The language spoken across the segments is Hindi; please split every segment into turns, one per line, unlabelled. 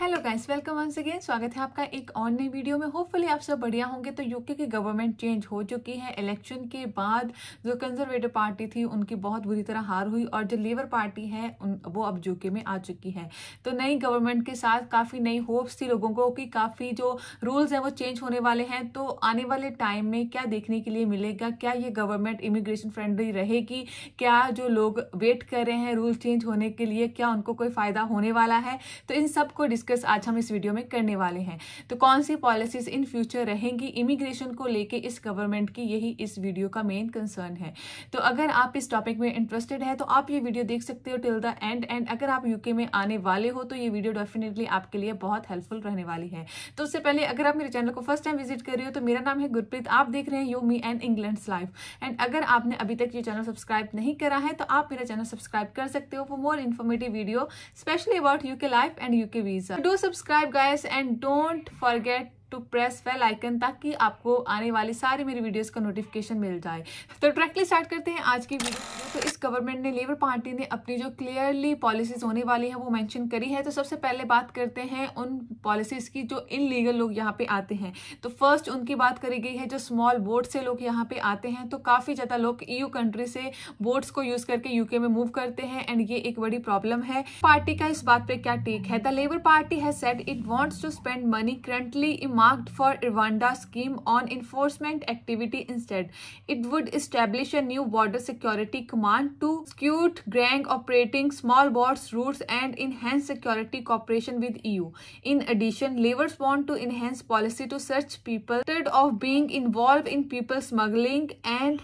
Hello guys welcome once again स्वागत है आपका एक और नई वीडियो में होपफुली आप सब बढ़िया होंगे तो यूके की गवर्नमेंट चेंज हो चुकी है इलेक्शन के बाद जो कंजर्वेटिव पार्टी थी उनकी बहुत बुरी तरह हार हुई और जो लेबर पार्टी है उन, वो अब यूके में आ चुकी है तो नई गवर्नमेंट के साथ काफ़ी नई होप्स थी लोगों को कि काफ़ी जो रूल्स हैं वो चेंज होने वाले हैं तो आने वाले टाइम में क्या देखने के लिए मिलेगा क्या ये गवर्नमेंट इमिग्रेशन फ्रेंडली रहेगी क्या जो लोग वेट कर रहे हैं रूल चेंज होने के लिए क्या उनको कोई फ़ायदा होने वाला है तो इन सबको डिस्कस आज हम इस वीडियो में करने वाले हैं तो कौन सी पॉलिसीज इन फ्यूचर रहेंगी इमिग्रेशन को लेके इस गवर्नमेंट की यही इस वीडियो का मेन कंसर्न है तो अगर आप इस टॉपिक में इंटरेस्टेड है तो आप ये वीडियो देख सकते हो टिल द एंड एंड अगर आप यूके में आने वाले हो तो ये वीडियो डेफिनेटली आपके लिए बहुत हेल्पफुल रहने वाली है तो उससे पहले अगर आप मेरे चैनल को फर्स्ट टाइम विजिट कर रहे हो तो मेरा नाम है गुरप्रीत आप देख रहे हैं you me and England life and अगर आपने अभी तक ये चैनल सब्सक्राइब नहीं करा है तो आप मेरा चैनल सब्सक्राइब कर सकते हो for more informative video specially about UK life and UK visa do subscribe guys and don't forget to press bell icon ताकि आपको आने वाली सारी मेरी वीडियोस का नोटिफिकेशन मिल जाए तो डायरेक्टली स्टार्ट करते हैं आज की वीडियो तो इस गवर्नमेंट ने लेबर पार्टी ने अपनी जो क्लियरली पॉलिसीज होने वाली हैं वो मैंशन करी है तो सबसे पहले बात करते हैं उन पॉलिसीज की जो इनलीगल लोग यहाँ पे आते हैं तो फर्स्ट उनकी बात करी गई है जो स्मॉल बोट से लोग यहाँ पे आते हैं तो काफ़ी ज़्यादा लोग ईयू कंट्री से बोट्स को यूज़ करके यूके में मूव करते हैं एंड ये एक बड़ी प्रॉब्लम है पार्टी का इस बात पे क्या टेक है द लेबर पार्टी है said it wants to spend money currently in earmarked for Rwanda scheme on enforcement activity instead. It would establish a new border security command to scout gang operating small boats routes and enhance security cooperation with EU. In addition, levers want to enhance policy to search people instead of being involved in people smuggling and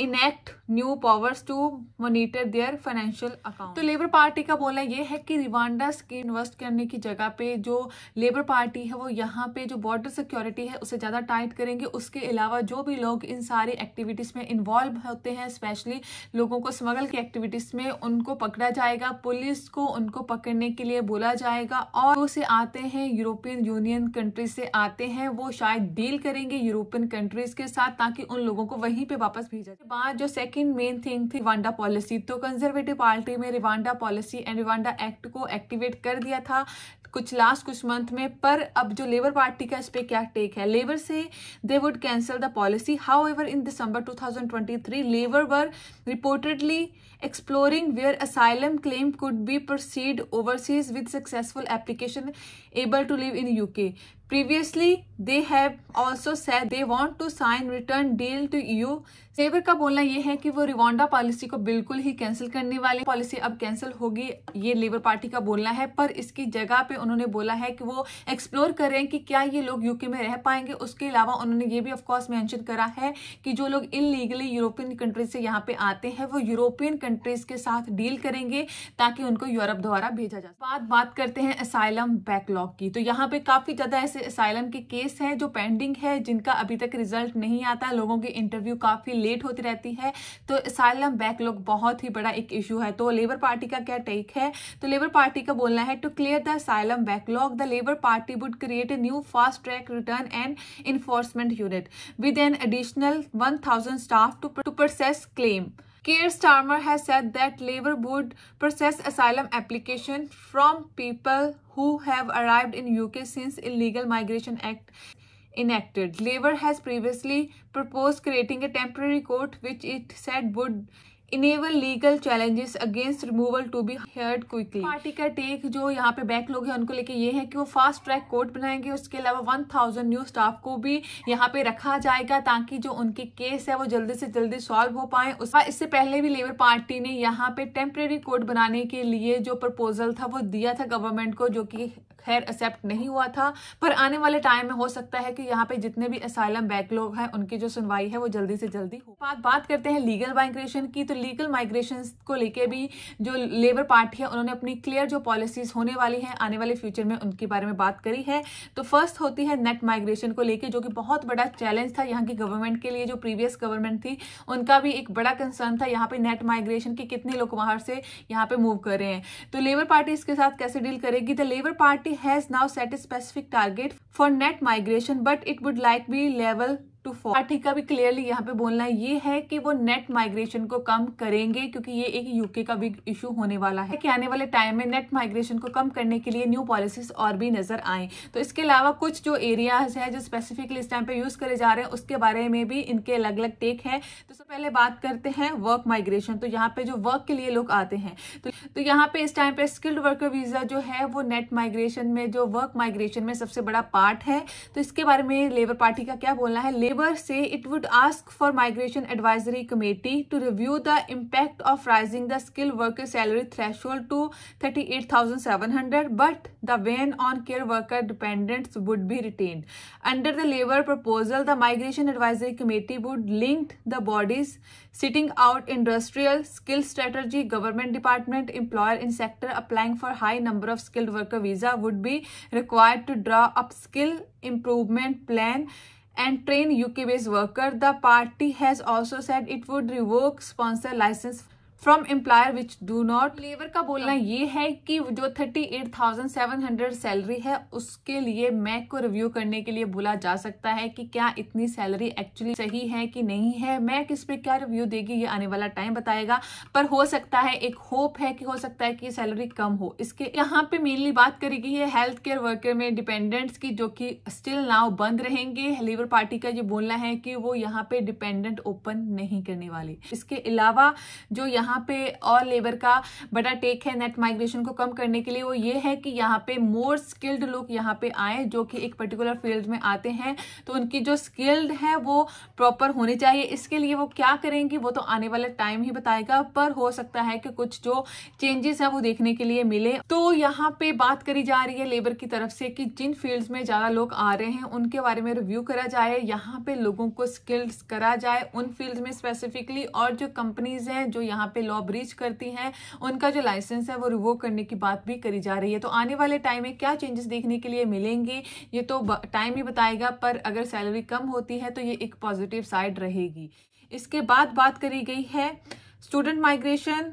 enact new powers to monitor their financial account तो लेबर पार्टी का बोलना यह है कि रिवांडा के इन्वेस्ट करने की जगह पे जो लेबर पार्टी है वो यहाँ पे जो बॉर्डर सिक्योरिटी है उसे ज़्यादा टाइट करेंगे उसके अलावा जो भी लोग इन सारी एक्टिविटीज़ में इन्वॉल्व होते हैं स्पेशली लोगों को स्मगल की एक्टिविटीज़ में उनको पकड़ा जाएगा पुलिस को उनको पकड़ने के लिए बोला जाएगा और उसे से आते हैं यूरोपियन यूनियन कंट्रीज से आते हैं वो शायद डील करेंगे यूरोपियन कंट्रीज के साथ ताकि उन लोगों को वहीं पर वापस भेजा जाए बाद जो सेकंड मेन थिंग थी रिवांडा पॉलिसी तो कंजर्वेटिव पार्टी में Rwanda policy and Rwanda act को एक्टिवेट कर दिया था कुछ लास्ट कुछ मंथ में पर अब जो लेबर पार्टी का इस पर क्या टेक है लेबर से they would cancel the policy however in December 2023 Labour were reportedly exploring where asylum claim could be proceed overseas with successful application able to live in UK previously they have also said they want to sign return deal to EU सेबर का बोलना यह है कि वो रिवांडा पॉलिसी को बिल्कुल ही कैंसिल करने वाले पॉलिसी अब कैंसिल होगी ये लेबर पार्टी का बोलना है पर इसकी जगह पे उन्होंने बोला है कि वो एक्सप्लोर कर रहे हैं कि क्या ये लोग यूके में रह पाएंगे उसके अलावा उन्होंने ये भी ऑफकोर्स मैंशन करा है कि जो लोग इलीगली यूरोपियन कंट्रीज से यहाँ पे आते हैं वो यूरोपियन कंट्रीज के साथ डील करेंगे ताकि उनको यूरोप द्वारा भेजा जाए बात बात करते हैं असाइलम बैकलॉग की तो यहाँ पे काफी ज्यादा ऐसे ऐसे असाइलम के केस है जो पेंडिंग है जिनका अभी तक रिजल्ट नहीं आता लोगों की इंटरव्यू काफ़ी लेट होती रहती है तो असाइलम बैकलॉग बहुत ही बड़ा एक इशू है तो लेबर पार्टी का क्या टेक है तो लेबर पार्टी का बोलना है to clear the asylum backlog the Labour party would create a new fast track return and enforcement unit with an additional one staff to process claim Keir Starmer has said that Labour would process asylum application from people who have arrived in UK since Illegal Migration Act enacted. Labour has previously proposed creating a temporary court which it said would enable legal challenges against removal to be heard quickly party का टेक जो यहाँ पे बैक लोग हैं उनको लेके ये है कि वो फास्ट ट्रैक कोर्ट बनाएंगे उसके अलावा वन थाउजेंड न्यू स्टाफ को भी यहाँ पे रखा जाएगा ताकि जो उनके केस है वो जल्दी से जल्दी सॉल्व हो पाए उस हाँ, इससे पहले भी लेबर पार्टी ने यहाँ पे टेम्परेरी कोर्ट बनाने के लिए जो प्रपोजल था वो दिया था गवर्नमेंट को जो की खैर एक्सेप्ट नहीं हुआ था पर आने वाले टाइम में हो सकता है कि यहाँ पे जितने भी असाइलम बैकलॉग हैं उनकी जो सुनवाई है वो जल्दी से जल्दी हो बात बात करते हैं लीगल माइग्रेशन की तो लीगल माइग्रेशन को लेके भी जो लेबर पार्टी है उन्होंने अपनी क्लियर जो पॉलिसीज होने वाली हैं आने वाले फ्यूचर में उनके बारे में बात करी है तो फर्स्ट होती है नेट माइग्रेशन को लेकर जो कि बहुत बड़ा चैलेंज था यहाँ की गवर्नमेंट के लिए जो प्रीवियस गवर्नमेंट थी उनका भी एक बड़ा कंसर्न था यहाँ पे नेट माइग्रेशन के कितने लोग बाहर से यहाँ पे मूव कर रहे हैं तो लेबर पार्टी इसके साथ कैसे डील करेगी the Labour party has now set a specific target for net migration, but it would likely level two for arctic का भी क्लियरली यहाँ पे बोलना ये है कि वो नेट माइग्रेशन को कम करेंगे क्योंकि ये एक यूके का बिग इशू होने वाला है कि आने वाले टाइम में नेट माइग्रेशन को कम करने के लिए न्यू पॉलिसीज और भी नजर आए तो इसके अलावा कुछ जो एरियाज है जो स्पेसिफिकली इस टाइम पे यूज करे जा रहे हैं उसके बारे में भी इनके अलग अलग टेक है तो सबसे पहले बात करते हैं वर्क माइग्रेशन तो यहाँ पे जो वर्क के लिए लोग आते हैं तो, तो यहाँ पे इस टाइम पे स्किल्ड वर्कर वीजा जो है वो नेट माइग्रेशन में जो वर्क माइग्रेशन में सबसे बड़ा पार्ट है तो इसके बारे में लेबर पार्टी का क्या बोलना है Labour say it would ask for Migration Advisory Committee to review the impact of rising the skilled worker salary threshold to 38,700 but the ban on care worker dependents would be retained. Under the Labour proposal, the Migration Advisory Committee would link the bodies sitting out industrial, skill strategy, government department, employer in sector applying for high number of skilled worker visa would be required to draw up skill improvement plan and train UK-based worker. The party has also said it would revoke sponsor license from employer which do not Labour का बोलना ये है कि जो thirty eight thousand seven hundred salary है उसके लिए मैक को रिव्यू करने के लिए बोला जा सकता है कि क्या इतनी सैलरी एक्चुअली सही है कि नहीं है मैक इस पर क्या रिव्यू देगी ये आने वाला टाइम बताएगा पर हो सकता है एक होप है कि हो सकता है कि सैलरी कम हो इसके यहाँ पे मेनली बात करी गई है हेल्थ केयर वर्कर में डिपेंडेंट्स की जो कि स्टिल नाव बंद रहेंगे लेबर पार्टी का ये बोलना है कि वो यहाँ पे डिपेंडेंट ओपन नहीं करने वाली इसके अलावा जो यहाँ यहाँ पे और लेबर का बड़ा टेक है नेट माइग्रेशन को कम करने के लिए वो ये है कि यहाँ पे मोर स्किल्ड लोग यहाँ पे आए जो कि एक पर्टिकुलर फील्ड में आते हैं तो उनकी जो स्किल्ड है वो प्रॉपर होनी चाहिए इसके लिए वो क्या करेंगे वो तो आने वाला टाइम ही बताएगा पर हो सकता है कि कुछ जो चेंजेस है वो देखने के लिए मिले तो यहाँ पे बात करी जा रही है लेबर की तरफ से कि जिन फील्ड्स में ज़्यादा लोग आ रहे हैं उनके बारे में रिव्यू करा जाए यहाँ पे लोगों को स्किल्ड करा जाए उन फील्ड में स्पेसिफिकली और जो कंपनीज हैं जो यहाँ पे पे लॉ ब्रीच करती हैं उनका जो लाइसेंस है वो रिवोक करने की बात भी करी जा रही है तो आने वाले टाइम में क्या चेंजेस देखने के लिए मिलेंगे ये तो टाइम ही बताएगा पर अगर सैलरी कम होती है तो ये एक पॉजिटिव साइड रहेगी इसके बाद बात करी गई है student migration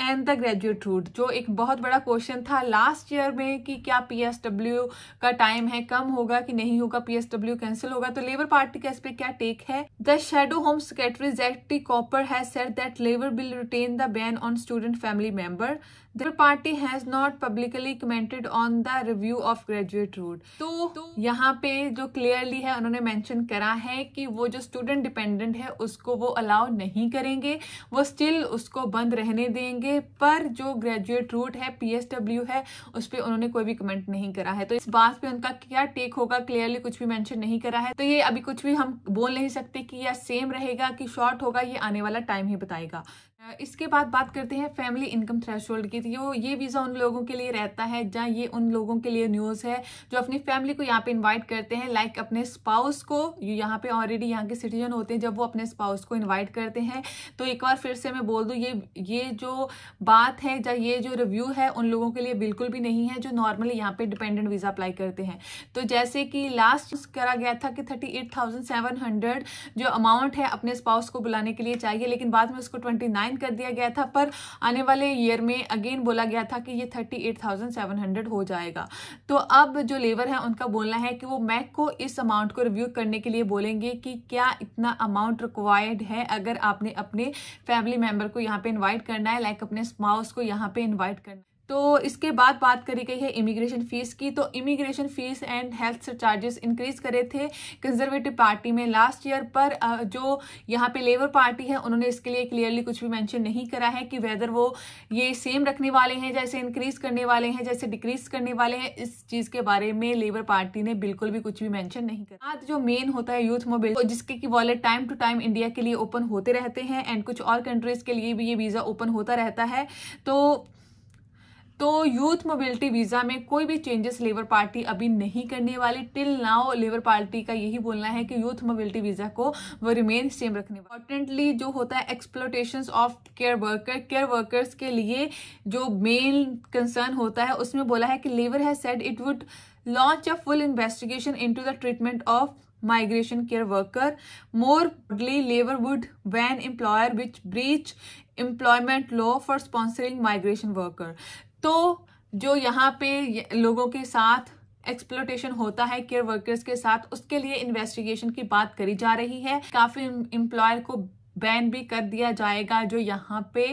and the graduate route जो एक बहुत बड़ा क्वेश्चन था लास्ट ईयर में कि क्या डब्ल्यू का टाइम है कम होगा कि नहीं होगा पी एस डब्ल्यू कैंसिल होगा तो लेबर पार्टी का इस पर क्या टेक है the shadow home secretary Jack T Cooper has set that Labour bill retain the ban on student family member The party has not publicly commented on the review of graduate route. तो, तो यहाँ पे जो क्लियरली है उन्होंने मैंशन करा है कि वो जो स्टूडेंट डिपेंडेंट है उसको वो अलाउ नहीं करेंगे वो स्टिल उसको बंद रहने देंगे पर जो ग्रेजुएट रूट है डब्ल्यू है उस पर उन्होंने कोई भी कमेंट नहीं करा है तो इस बात पे उनका क्या टेक होगा क्लियरली कुछ भी मैंशन नहीं करा है तो ये अभी कुछ भी हम बोल नहीं सकते कि यह सेम रहेगा कि शॉर्ट होगा ये आने वाला टाइम ही बताएगा इसके बाद बात करते हैं फैमिली इनकम थ्रेश की तो ये वीज़ा उन लोगों के लिए रहता है जहाँ ये उन लोगों के लिए न्यूज़ है जो अपनी फैमिली को यहाँ पे इनवाइट करते हैं लाइक अपने स्पाउस को यहाँ पे ऑलरेडी यहाँ के सिटीजन होते हैं जब वो अपने स्पाउस को इनवाइट करते हैं तो एक बार फिर से मैं बोल दूँ ये ये जो बात है जहाँ ये जो रिव्यू है उन लोगों के लिए बिल्कुल भी नहीं है जो नॉर्मली यहाँ पर डिपेंडेंट वीज़ा अप्लाई करते हैं तो जैसे कि लास्ट करा गया था कि थर्टी जो अमाउंट है अपने स्पाउस को बुलाने के लिए चाहिए लेकिन बाद में उसको ट्वेंटी बैन कर दिया गया था पर आने वाले ईयर में अगेन बोला गया था कि ये thirty eight thousand seven hundred हो जाएगा तो अब जो लेबर है उनका बोलना है कि वो मैक को इस अमाउंट को रिव्यू करने के लिए बोलेंगे कि क्या इतना अमाउंट रिक्वायर्ड है अगर आपने अपने फैमिली मेम्बर को यहाँ पे इन्वाइट करना है लाइक अपने स्माउस को यहाँ पे इन्वाइट करना है तो इसके बाद बात करी गई है इमिग्रेशन फीस की तो immigration fees and health charges increase करे थे कंजर्वेटिव पार्टी में लास्ट ईयर पर जो यहाँ पे लेबर पार्टी है उन्होंने इसके लिए क्लियरली कुछ भी मेंशन नहीं करा है कि वेदर वो ये सेम रखने वाले हैं जैसे इंक्रीज करने वाले हैं जैसे डिक्रीज करने वाले हैं इस चीज़ के बारे में लेबर पार्टी ने बिल्कुल भी कुछ भी मैंशन नहीं करा आज जो मेन होता है यूथ मोबिल तो जिसके की wallet time to time India के लिए ओपन होते रहते हैं एंड कुछ और कंट्रीज के लिए भी ये वीज़ा ओपन होता रहता है तो तो यूथ मोबिलिटी वीजा में कोई भी चेंजेस लेबर पार्टी अभी नहीं करने वाली टिल नाउ लेबर पार्टी का यही बोलना है कि यूथ मोबिलिटी वीजा को वो रिमेन सेम रखने इंपॉर्टेंटली जो होता है exploitation of care worker care workers के लिए जो मेन कंसर्न होता है उसमें बोला है कि लेबर है said it would launch a full investigation in the treatment of migration care worker more broadly Labour would ban employer which breach employment law for sponsoring migration worker तो जो यहाँ पे लोगों के साथ एक्सप्लोटेशन होता है केयर वर्कर्स के साथ उसके लिए इन्वेस्टिगेशन की बात करी जा रही है काफी एम्प्लॉयर को बैन भी कर दिया जाएगा जो यहाँ पे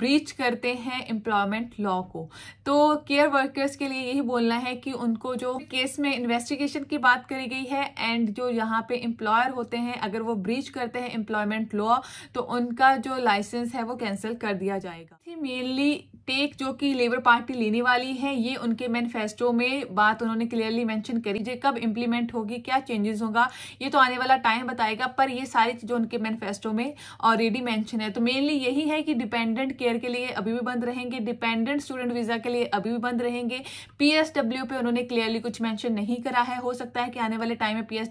ब्रीच करते हैं एम्प्लॉयमेंट लॉ को तो केयर वर्कर्स के लिए यही बोलना है कि उनको जो केस में इन्वेस्टिगेशन की बात करी गई है एंड जो यहाँ पे एम्प्लॉयर होते हैं अगर वो ब्रीच करते हैं एम्प्लॉयमेंट लॉ तो उनका जो लाइसेंस है वो कैंसिल कर दिया जाएगा मेनली टेक जो कि लेबर पार्टी लेने वाली है ये उनके मैनिफेस्टो में बात उन्होंने क्लियरली मेंशन करी जो कब इम्प्लीमेंट होगी क्या चेंजेस होगा ये तो आने वाला टाइम बताएगा पर ये सारी चीज़ें उनके मैनिफेस्टो में ऑलरेडी मैंशन है तो मेनली यही है कि डिपेंडेंट केयर के लिए अभी भी बंद रहेंगे डिपेंडेंट स्टूडेंट वीज़ा के लिए अभी भी बंद रहेंगे पी पे उन्होंने क्लियरली कुछ मैंशन नहीं करा है हो सकता है कि आने वाले टाइम में पी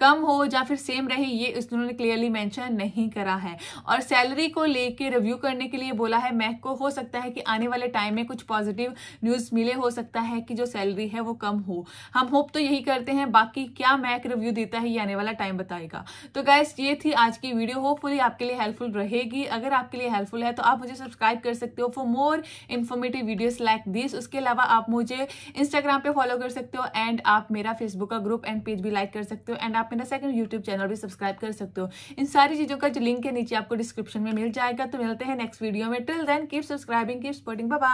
कम हो या फिर सेम रहे ये उन्होंने क्लियरली मेंशन नहीं करा है और सैलरी को लेके रिव्यू करने के लिए बोला है मैक को हो सकता है कि आने वाले टाइम में कुछ पॉजिटिव न्यूज मिले हो सकता है कि जो सैलरी है वो कम हो हम होप तो यही करते हैं बाकी क्या मैक रिव्यू देता है ये आने वाला टाइम बताएगा तो गैस ये थी आज की वीडियो होपफुली आपके लिए हेल्पफुल रहेगी अगर आपके लिए हेल्पफुल है तो आप मुझे सब्सक्राइब कर सकते हो for more informative videos like this उसके अलावा आप मुझे इंस्टाग्राम पर फॉलो कर सकते हो एंड आप मेरा फेसबुक का ग्रुप एंड पेज भी लाइक कर सकते हो एंड आप आप मेरा सेकंड यूट्यूब चैनल भी सब्सक्राइब कर सकते हो इन सारी चीज़ों का जो लिंक है नीचे आपको डिस्क्रिप्शन में मिल जाएगा तो मिलते हैं नेक्स्ट वीडियो में till then keep subscribing keep supporting bye